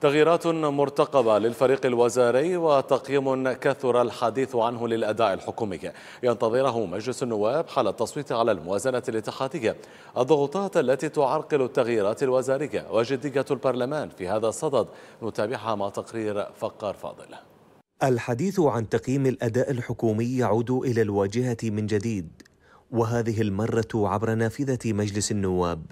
تغييرات مرتقبة للفريق الوزاري وتقييم كثر الحديث عنه للأداء الحكومي ينتظره مجلس النواب حال التصويت على الموازنة الاتحادية الضغوطات التي تعرقل التغييرات الوزارية وجدية البرلمان في هذا الصدد نتابعها مع تقرير فقار فاضل الحديث عن تقييم الأداء الحكومي يعود إلى الواجهة من جديد وهذه المرة عبر نافذة مجلس النواب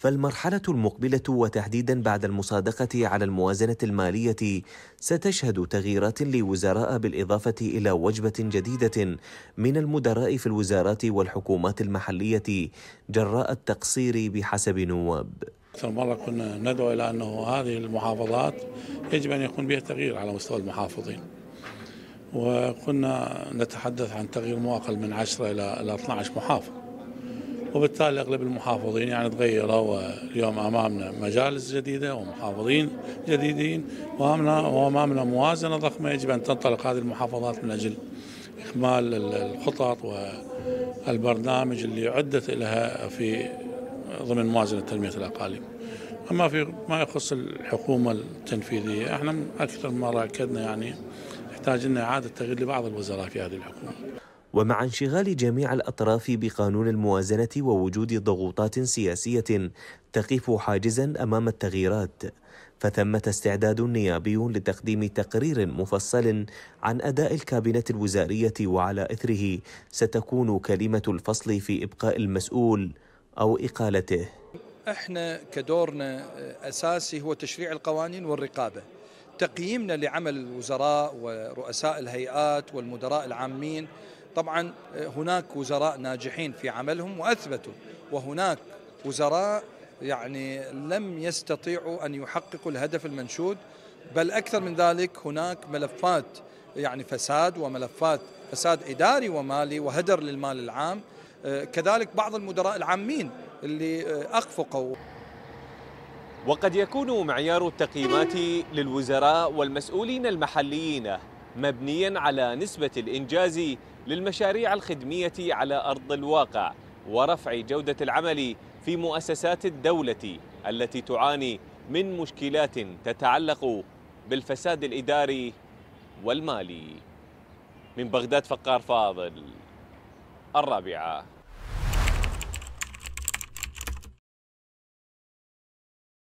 فالمرحلة المقبلة وتحديدا بعد المصادقة على الموازنة المالية ستشهد تغييرات لوزراء بالإضافة إلى وجبة جديدة من المدراء في الوزارات والحكومات المحلية جراء التقصير بحسب نواب أكثر مرة كنا ندعو إلى أنه هذه المحافظات يجب أن يكون بها تغيير على مستوى المحافظين وكنا نتحدث عن تغيير مؤقل أقل من 10 إلى 12 محافظ وبالتالي اغلب المحافظين يعني تغيروا واليوم امامنا مجالس جديده ومحافظين جديدين وامامنا موازنه ضخمه يجب ان تنطلق هذه المحافظات من اجل اكمال الخطط والبرنامج اللي عدت لها في ضمن موازنه تنميه الاقاليم. اما في ما يخص الحكومه التنفيذيه احنا اكثر مره اكدنا يعني يحتاج لنا اعاده تغيير لبعض الوزراء في هذه الحكومه. ومع انشغال جميع الأطراف بقانون الموازنة ووجود ضغوطات سياسية تقف حاجزا أمام التغييرات فثمة استعداد نيابي لتقديم تقرير مفصل عن أداء الكابينة الوزارية وعلى إثره ستكون كلمة الفصل في إبقاء المسؤول أو إقالته احنا كدورنا اساسي هو تشريع القوانين والرقابه تقييمنا لعمل الوزراء ورؤساء الهيئات والمدراء العامين طبعا آه، هناك وزراء ناجحين في عملهم واثبتوا وهناك وزراء يعني لم يستطيعوا ان يحققوا الهدف المنشود بل اكثر من ذلك هناك ملفات يعني فساد وملفات فساد اداري ومالي وهدر للمال العام آه، كذلك بعض المدراء العامين اللي آه، اخفقوا وقد يكون معيار التقييمات للوزراء والمسؤولين المحليين مبنيا على نسبة الإنجاز للمشاريع الخدمية على أرض الواقع ورفع جودة العمل في مؤسسات الدولة التي تعاني من مشكلات تتعلق بالفساد الإداري والمالي من بغداد فقار فاضل الرابعه